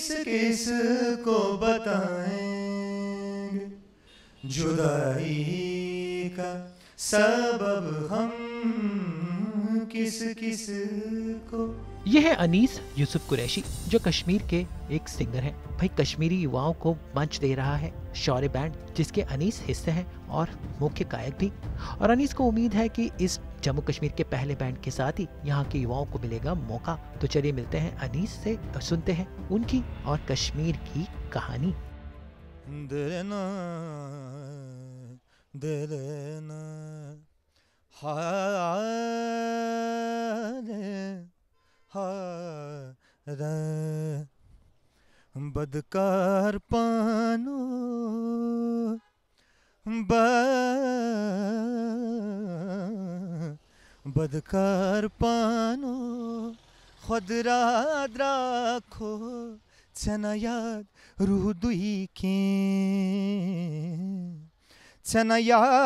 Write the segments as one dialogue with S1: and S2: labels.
S1: किस किस को बताएंगे जुदाई का सबब हम किस किस को
S2: यह है अनीस यूसुफ कुरैशी जो कश्मीर के एक सिंगर हैं भाई कश्मीरी युवाओं को मंच दे रहा है शौर्य बैंड जिसके अनीस हिस्से हैं और मुख्य गायक भी और अनीस को उम्मीद है कि इस जम्मू कश्मीर के पहले बैंड के साथ ही यहाँ के युवाओं को मिलेगा मौका तो चलिए मिलते हैं अनीस से सुनते हैं उनकी और कश्मीर की कहानी
S1: दिलना, दिलना। हारे हार बदकार पानो बदकार पानो खुद रात राखो रूह दुई के चनायाद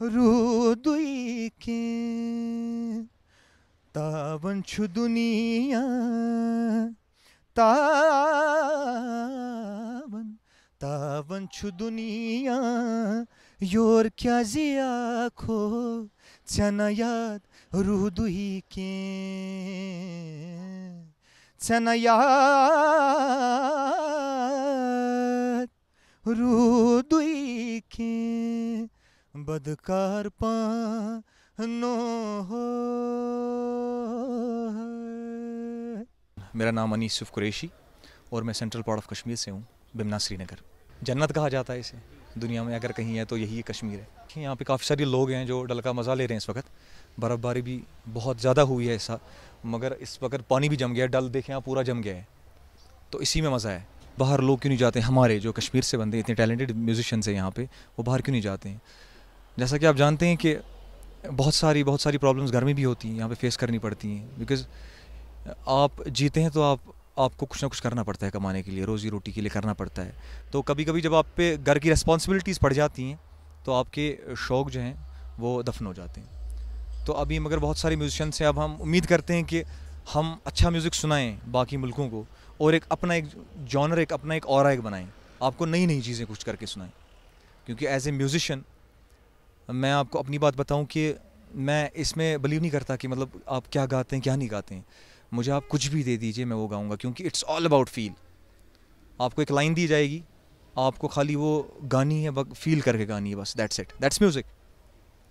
S1: ruduike tavan chuduniya tavan tavan chuduniya yor kyaziya ko chanayat ruduike chanayat ruduike बदकार पो हो
S2: मेरा नाम अनीस युफ कुरेशी और मैं सेंट्रल पार्ट ऑफ कश्मीर से हूँ बिमना श्रीनगर जन्नत कहा जाता है इसे दुनिया में अगर कहीं है तो यही कश्मीर है यहाँ पे काफ़ी सारे लोग हैं जो डल का मज़ा ले रहे हैं इस वक्त बर्फ़बारी भी बहुत ज़्यादा हुई है ऐसा मगर इस वक्त पानी भी जम गया है डल देखें यहाँ पूरा जम गया है तो इसी में मज़ा है बाहर लोग क्यों नहीं जाते हमारे जो कश्मीर से बंदे इतने टैलेंटेड म्यूजिशंस हैं यहाँ पे वो बाहर क्यों नहीं जाते हैं जैसा कि आप जानते हैं कि बहुत सारी बहुत सारी प्रॉब्लम्स घर में भी होती हैं यहाँ पे फेस करनी पड़ती हैं बिकॉज आप जीते हैं तो आप आपको कुछ ना कुछ करना पड़ता है कमाने के लिए रोज़ी रोटी के लिए करना पड़ता है तो कभी कभी जब आप पे घर की रिस्पॉन्सिबिलिटीज़ पड़ जाती हैं तो आपके शौक़ जो हैं वो दफन हो जाते हैं तो अभी मगर बहुत सारे म्यूज़िशन से अब हम उम्मीद करते हैं कि हम अच्छा म्यूज़िक सुनाएँ बाकी मुल्कों को और एक अपना एक जॉनर एक अपना एक और एक बनाएँ आपको नई नई चीज़ें कुछ करके सुनाएँ क्योंकि एज ए म्यूज़िशन मैं आपको अपनी बात बताऊं कि मैं इसमें बिलीव नहीं करता कि मतलब आप क्या गाते हैं क्या नहीं गाते हैं मुझे आप कुछ भी दे दीजिए मैं वो गाऊंगा क्योंकि इट्स ऑल अबाउट फील आपको एक लाइन दी जाएगी आपको खाली वो गानी है फील करके गानी है बस दैट्स इट दैट्स म्यूज़िक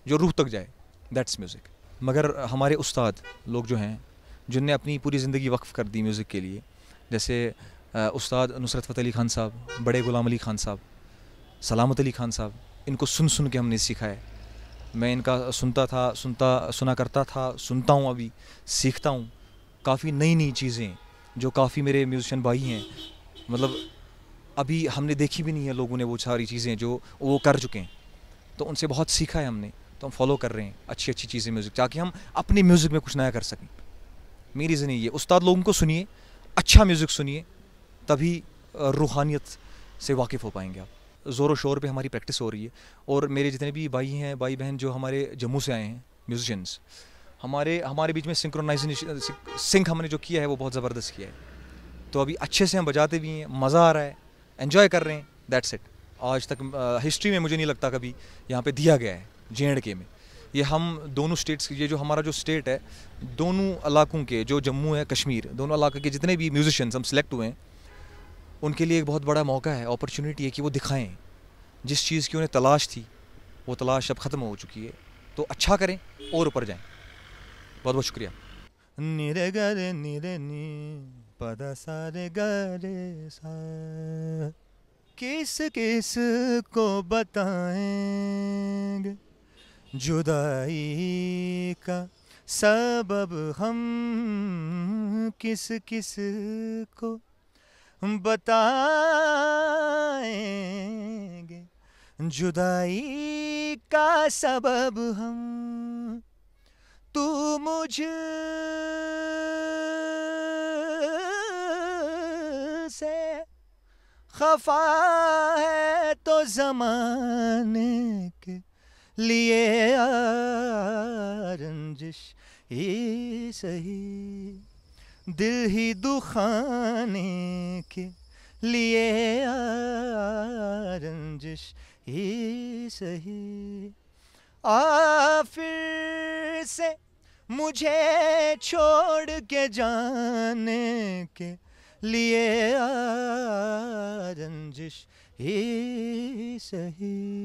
S2: जो रूह तक जाए दैट्स म्यूज़िक मगर हमारे उस्ताद लोग जो हैं जिनने अपनी पूरी ज़िंदगी वक्फ़ कर दी म्यूज़िक के लिए जैसे उस्ताद नुसरत फ़तेह अली खान साहब बड़े ग़ुलाम अली खान साहब सलामत अली खान साहब इनको सुन सुन के हमने सीखा है मैं इनका सुनता था सुनता सुना करता था सुनता हूँ अभी सीखता हूँ काफ़ी नई नई चीज़ें जो काफ़ी मेरे म्यूज़िशन भाई हैं मतलब अभी हमने देखी भी नहीं है लोगों ने वो सारी चीज़ें जो वो कर चुके हैं तो उनसे बहुत सीखा है हमने तो हम फॉलो कर रहे हैं अच्छी अच्छी चीज़ें म्यूज़िक ताकि हम अपने म्यूज़िक में कुछ नया कर सकें मेरी ज़िंदगी ये उस्ताद लोगों को सुनिए अच्छा म्यूज़िक सुनिए तभी रूहानियत से वाकिफ़ हो पाएंगे आप ज़ोर शोर पे हमारी प्रैक्टिस हो रही है और मेरे जितने भी भाई हैं भाई बहन जो हमारे जम्मू से आए हैं म्यूजिशंस हमारे हमारे बीच में सिंक्रोनाइजेशन सिंक हमने जो किया है वो बहुत ज़बरदस्त किया है तो अभी अच्छे से हम बजाते भी हैं मज़ा आ रहा है इन्जॉय कर रहे हैं दैट्स इट आज तक हिस्ट्री में मुझे नहीं लगता कभी यहाँ पे दिया गया है जे के में ये हम दोनों स्टेट्स ये जो हमारा जो स्टेट है दोनों इलाकों के जो जम्मू है कश्मीर दोनों इलाके के जितने भी म्यूज़िशियंस हम सेलेक्ट हुए हैं उनके लिए एक बहुत बड़ा मौका है अपॉर्चुनिटी है कि वो दिखाएं जिस चीज़ की उन्हें तलाश थी वो तलाश अब ख़त्म हो चुकी है तो अच्छा करें और ऊपर जाएं बहुत बहुत शुक्रिया निरे गरे निरे नी
S1: पदा सारे गरे सा किस किस को बताएंगे जुदाई का सबब हम किस किस को बताएंगे जुदाई का सबब हम तू मुझ से खफा है तो जमाने के लिए रंजिश ये सही दिल ही दुखाने के लिए रंजिश ही सही आ फिर से मुझे छोड़ के जाने के लिए रंजिश ही सही